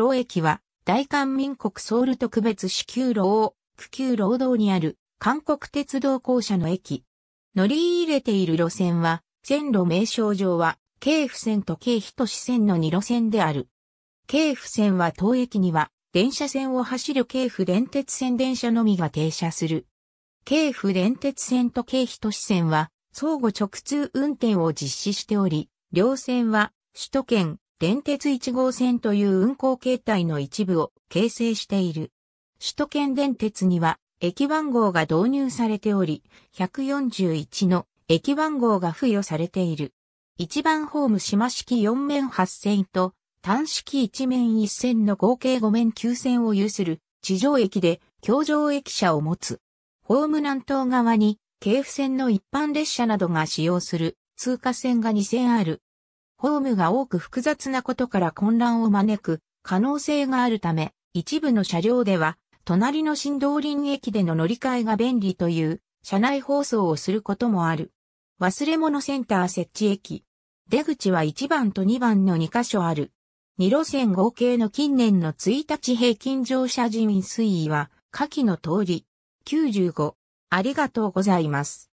労駅は、大韓民国ソウル特別支給労、区給労働にある、韓国鉄道公社の駅。乗り入れている路線は、線路名称上は、京府線と京都市線の2路線である。京府線は当駅には、電車線を走る京府電鉄線電車のみが停車する。京府電鉄線と京都市線は、相互直通運転を実施しており、両線は、首都圏、電鉄1号線という運行形態の一部を形成している。首都圏電鉄には駅番号が導入されており、141の駅番号が付与されている。1番ホーム島式4面8線と単式1面1線の合計5面9線を有する地上駅で橋上駅舎を持つ。ホーム南東側に京府線の一般列車などが使用する通過線が2線ある。ホームが多く複雑なことから混乱を招く可能性があるため、一部の車両では、隣の新道林駅での乗り換えが便利という車内放送をすることもある。忘れ物センター設置駅。出口は1番と2番の2箇所ある。2路線合計の近年の1日平均乗車人員推移は、下記の通り。95。ありがとうございます。